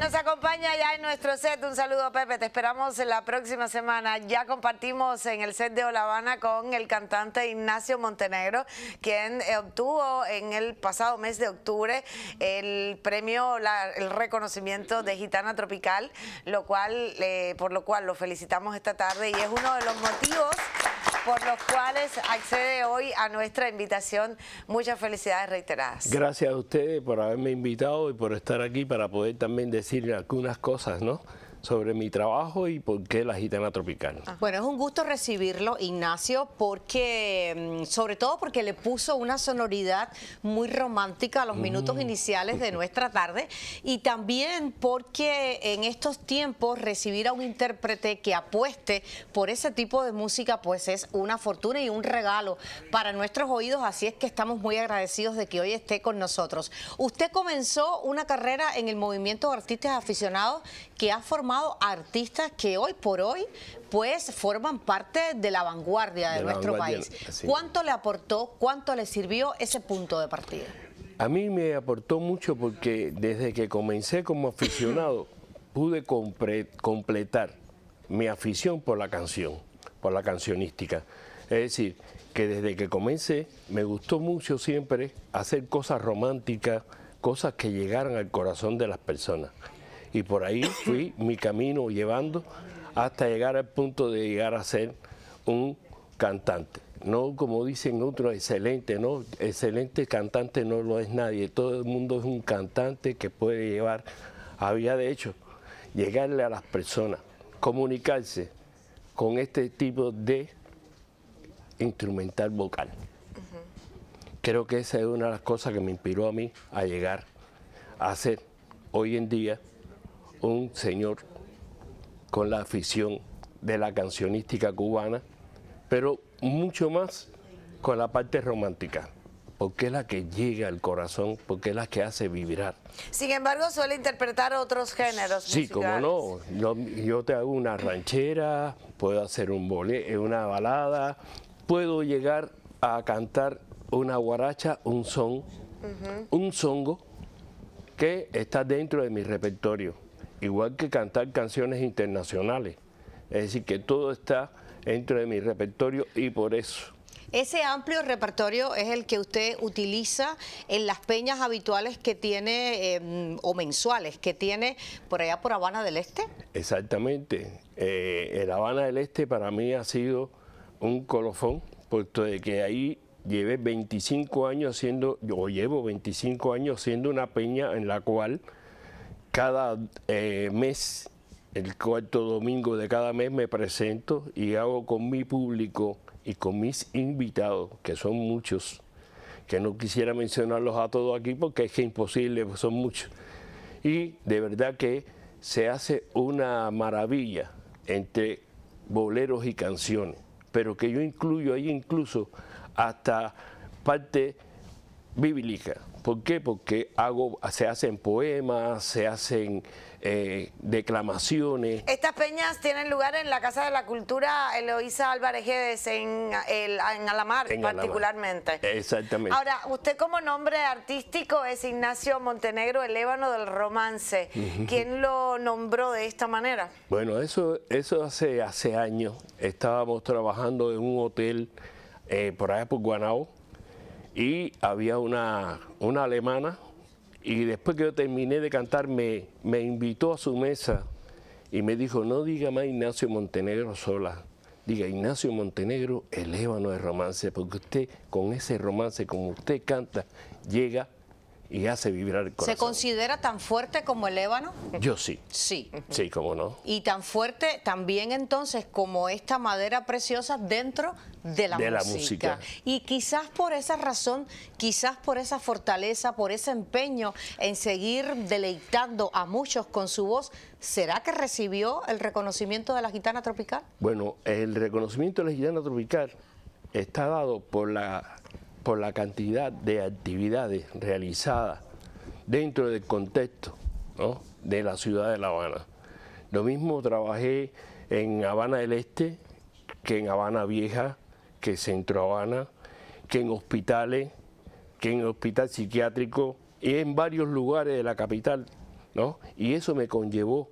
Nos acompaña ya en nuestro set. Un saludo, Pepe. Te esperamos la próxima semana. Ya compartimos en el set de Olavana con el cantante Ignacio Montenegro, quien obtuvo en el pasado mes de octubre el premio, el reconocimiento de Gitana Tropical, lo cual, eh, por lo cual lo felicitamos esta tarde y es uno de los motivos por los cuales accede hoy a nuestra invitación. Muchas felicidades reiteradas. Gracias a ustedes por haberme invitado y por estar aquí para poder también decir algunas cosas, ¿no? sobre mi trabajo y por qué la gitana tropical. Ah. Bueno, es un gusto recibirlo, Ignacio, porque mm, sobre todo porque le puso una sonoridad muy romántica a los mm. minutos iniciales de nuestra tarde y también porque en estos tiempos recibir a un intérprete que apueste por ese tipo de música pues es una fortuna y un regalo para nuestros oídos, así es que estamos muy agradecidos de que hoy esté con nosotros. Usted comenzó una carrera en el movimiento de artistas aficionados que ha formado artistas que hoy por hoy pues forman parte de la vanguardia de, nuestro país. ¿Cuánto le aportó, cuánto le sirvió ese punto de partida? A mí me aportó mucho porque desde que comencé como aficionado pude completar mi afición por la canción, por la cancionística. Es decir, que desde que comencé me gustó mucho siempre hacer cosas románticas, cosas que llegaran al corazón de las personas y por ahí fui mi camino llevando hasta llegar al punto de llegar a ser un cantante. No como dicen otros, excelente, no, excelente cantante no lo es nadie, todo el mundo es un cantante que puede llevar, había de hecho, llegarle a las personas, comunicarse con este tipo de instrumental vocal. Creo que esa es una de las cosas que me inspiró a mí a llegar a ser hoy en día un señor con la afición de la cancionística cubana, pero mucho más con la parte romántica porque es la que llega al corazón, porque es la que hace vibrar. Sin embargo, suele interpretar otros géneros Sí, como no. Yo, te hago una ranchera, puedo hacer un eh, una balada, puedo llegar a cantar una guaracha, un son, un songo, que está dentro de mi repertorio igual que cantar canciones internacionales. Es decir, que todo está dentro de mi repertorio y por eso. Ese amplio repertorio es el que usted utiliza en las peñas habituales que tiene, em, o mensuales, que tiene por allá por Habana del Este. Exactamente. Eh, Habana del Este para mí ha sido un colofón, puesto que ahí llevé 25 años siendo, o llevo 25 años siendo una peña en la cual cada eh, mes, el cuarto domingo de cada mes me presento y hago con mi público y con mis invitados, que son muchos, que no quisiera mencionarlos a todos aquí porque es que imposible, pues son muchos. Y de verdad que se hace una maravilla entre boleros y canciones, pero que yo incluyo ahí incluso hasta parte bíblica ¿Por qué? Porque hago, se hacen poemas, se hacen eh, declamaciones. Estas peñas tienen lugar en la Casa de la Cultura Eloísa Álvarez Gédez, en, Alamar particularmente. Exactamente. Ahora, usted como nombre artístico es Ignacio Montenegro, el ébano del romance. ¿Quién lo nombró de esta manera? Bueno, eso, eso hace, hace años. Estábamos trabajando en un hotel eh, por allá por Guanao y había una, una alemana y después que yo terminé de cantar me, me invitó a su mesa y me dijo, no diga más Ignacio Montenegro sola, diga Ignacio Montenegro, el ébano de romance, porque usted con ese romance como usted canta llega y hace vibrar el ¿Se considera tan fuerte como el ébano? Yo sí. Sí. Sí, cómo no. Y tan fuerte también entonces como esta madera preciosa dentro de la, de la música. Y quizás por esa razón, quizás por esa fortaleza, por ese empeño en seguir deleitando a muchos con su voz, ¿será que recibió el reconocimiento de la gitana tropical? Bueno, el reconocimiento de la gitana tropical está dado por la por la cantidad de actividades realizadas dentro del contexto de la ciudad de La Habana. Lo mismo trabajé en Habana del Este que en Habana Vieja, que Centro Habana, que en hospitales, que en hospital psiquiátrico y en varios lugares de la capital. ¿no? Y eso me conllevó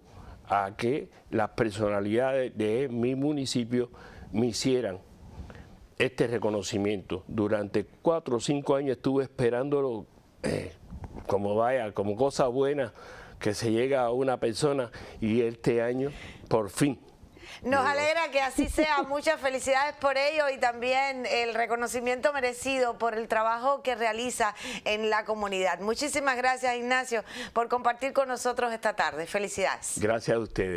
a que las personalidades de mi municipio me hicieran este reconocimiento. Durante cuatro o cinco años estuve esperándolo eh, como vaya, como cosa buena que se llega a una persona y este año por fin nos alegra que así sea. Muchas felicidades por ello y también el reconocimiento merecido por el trabajo que realiza en la comunidad. Muchísimas gracias, Ignacio, por compartir con nosotros esta tarde. Felicidades. Gracias a ustedes.